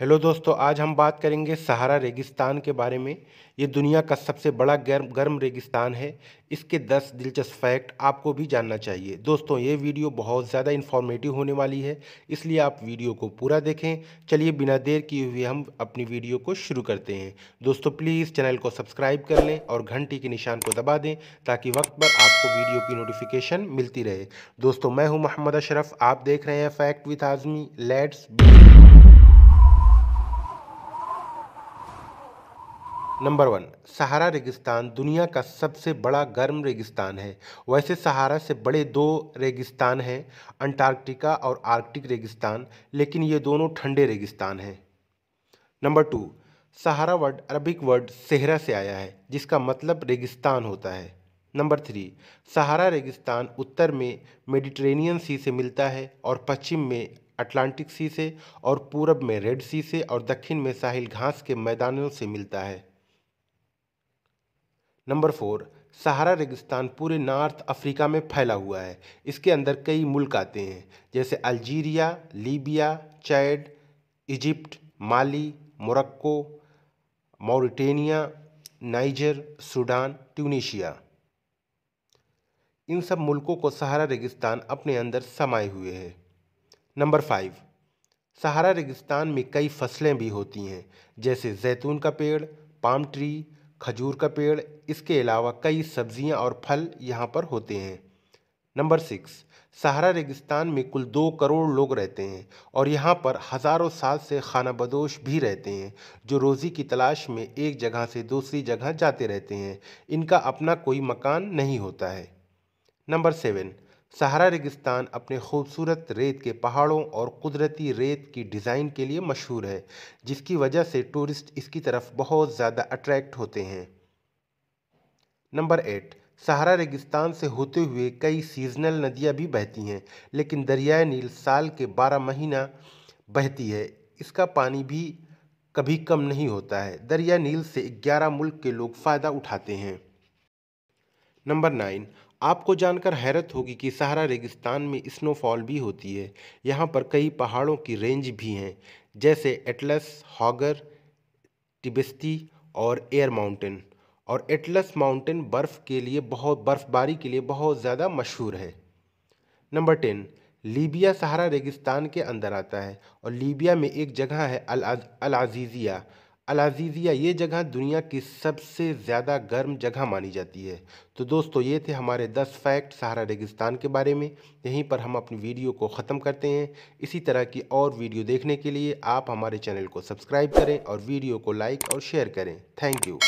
hello दोस्तों आज हम बात करेंगे सहारा रेगिस्तान के बारे में ये दुनिया का सबसे बड़ा गर्म गर्म रेगिस्तान है इसके 10 दिलचस्प फैक्ट आपको भी जानना चाहिए दोस्तों ये वीडियो बहुत ज़्यादा इन्फॉर्मेटिव होने वाली है इसलिए आप वीडियो को पूरा देखें चलिए बिना देर किए हुए हम अपनी वीडियो को शुरू करते हैं दोस्तों प्लीज़ चैनल को सब्सक्राइब कर लें और घंटी के निशान को दबा दें ताकि वक्त पर आपको वीडियो की नोटिफिकेशन मिलती रहे दोस्तों मैं हूँ मोहम्मद अशरफ आप देख रहे हैं fact with Azmi let's number one Sahara रेगिस्तान दुनिया का सबसे बड़ा गर्म रेगिस्तान है वैसे सहारा से बड़े दो रेगिस्तान हैं अंटार्कटिका और आर्कटिक रेगिस्तान लेकिन ये दोनों ठंडे रेगिस्तान हैं number two Sahara word Arabic word सेहरा से आया है जिसका मतलब रेगिस्तान होता है नंबर थ्री सहारा रेगिस्तान उत्तर में मेडिट्रेनियन सी से मिलता है और पश्चिम में अटलांटिक सी से और पूरब में रेड सी से और दक्षिण में साहिल घास के मैदानों से मिलता है नंबर फोर सहारा रेगिस्तान पूरे नॉर्थ अफ्रीका में फैला हुआ है इसके अंदर कई मुल्क आते हैं जैसे Algeria Libya Chad Egypt Mali Morocco Mauritania Niger Sudan Tunisia इन सब मुल्कों को सहारा रेगिस्तान अपने अंदर समाये हुए है नंबर फाइव सहारा रेगिस्तान में कई फसलें भी होती हैं जैसे जैतून का पेड़ पाम ट्री खजूर का पेड़ इसके अलावा कई सब्जियां और फल यहाँ पर होते हैं नंबर सिक्स सहारा रेगिस्तान में कुल दो करोड़ लोग रहते हैं और यहाँ पर हज़ारों साल से खाना बदोश भी रहते हैं जो रोज़ी की तलाश में एक जगह से दूसरी जगह जाते रहते हैं इनका अपना कोई मकान नहीं होता है नंबर सेवन सहारा रेगिस्तान अपने खूबसूरत रेत के पहाड़ों और कुदरती रेत की डिज़ाइन के लिए मशहूर है जिसकी वजह से टूरिस्ट इसकी तरफ बहुत ज़्यादा अट्रैक्ट होते हैं नंबर एट सहारा रेगिस्तान से होते हुए कई सीजनल नदियाँ भी बहती हैं लेकिन दरियाए नील साल के बारह महीना बहती है इसका पानी भी कभी कम नहीं होता है दरिया नील से ग्यारह मुल्क के लोग फ़ायदा उठाते हैं नंबर नाइन आपको जानकर हैरत होगी कि सहारा रेगिस्तान में स्नोफॉल भी होती है यहाँ पर कई पहाड़ों की रेंज भी हैं जैसे एटलस हॉगर टिबस्ती और एयर माउंटेन और एटलस माउंटेन बर्फ़ के लिए बहुत बर्फ़बारी के लिए बहुत ज़्यादा मशहूर है नंबर टेन लीबिया सहारा रेगिस्तान के अंदर आता है और लीबिया में एक जगह है अल अल अजीज़िया अलाजीज़िया ये जगह दुनिया की सबसे ज़्यादा गर्म जगह मानी जाती है तो दोस्तों ये थे हमारे 10 फैक्ट सहारा रेगिस्तान के बारे में यहीं पर हम अपनी वीडियो को ख़त्म करते हैं इसी तरह की और वीडियो देखने के लिए आप हमारे चैनल को सब्सक्राइब करें और वीडियो को लाइक और शेयर करें थैंक यू